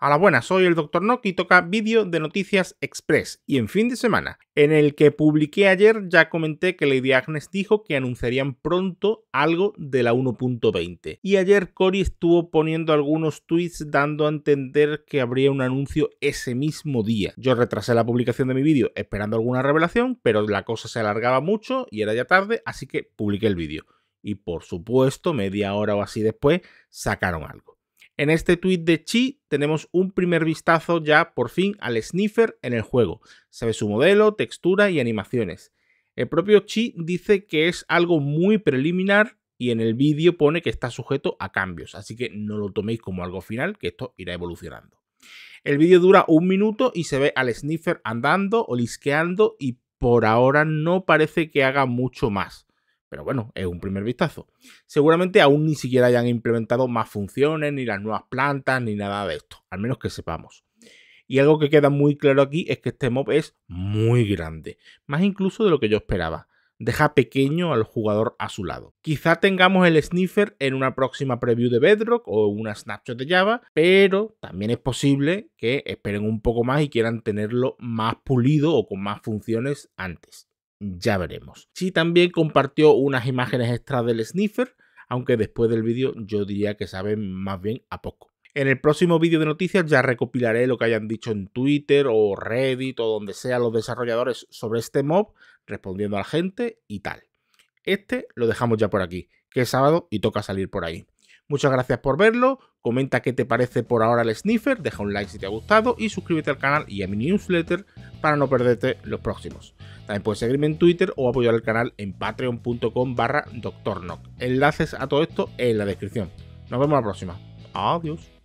Hola, buenas, soy el Dr. Nock y toca vídeo de Noticias Express. Y en fin de semana, en el que publiqué ayer, ya comenté que Lady Agnes dijo que anunciarían pronto algo de la 1.20. Y ayer Cory estuvo poniendo algunos tweets dando a entender que habría un anuncio ese mismo día. Yo retrasé la publicación de mi vídeo esperando alguna revelación, pero la cosa se alargaba mucho y era ya tarde, así que publiqué el vídeo. Y por supuesto, media hora o así después, sacaron algo. En este tweet de Chi tenemos un primer vistazo ya por fin al sniffer en el juego. Se ve su modelo, textura y animaciones. El propio Chi dice que es algo muy preliminar y en el vídeo pone que está sujeto a cambios, así que no lo toméis como algo final, que esto irá evolucionando. El vídeo dura un minuto y se ve al sniffer andando, olisqueando y por ahora no parece que haga mucho más. Pero bueno, es un primer vistazo. Seguramente aún ni siquiera hayan implementado más funciones, ni las nuevas plantas, ni nada de esto. Al menos que sepamos. Y algo que queda muy claro aquí es que este mob es muy grande. Más incluso de lo que yo esperaba. Deja pequeño al jugador a su lado. Quizá tengamos el sniffer en una próxima preview de Bedrock o una snapshot de Java, pero también es posible que esperen un poco más y quieran tenerlo más pulido o con más funciones antes ya veremos. Sí, también compartió unas imágenes extras del sniffer, aunque después del vídeo yo diría que saben más bien a poco. En el próximo vídeo de noticias ya recopilaré lo que hayan dicho en Twitter o Reddit o donde sea los desarrolladores sobre este mob, respondiendo a la gente y tal. Este lo dejamos ya por aquí, que es sábado y toca salir por ahí. Muchas gracias por verlo, comenta qué te parece por ahora el sniffer, deja un like si te ha gustado y suscríbete al canal y a mi newsletter para no perderte los próximos. También puedes seguirme en Twitter o apoyar el canal en patreon.com barra Enlaces a todo esto en la descripción. Nos vemos la próxima. Adiós.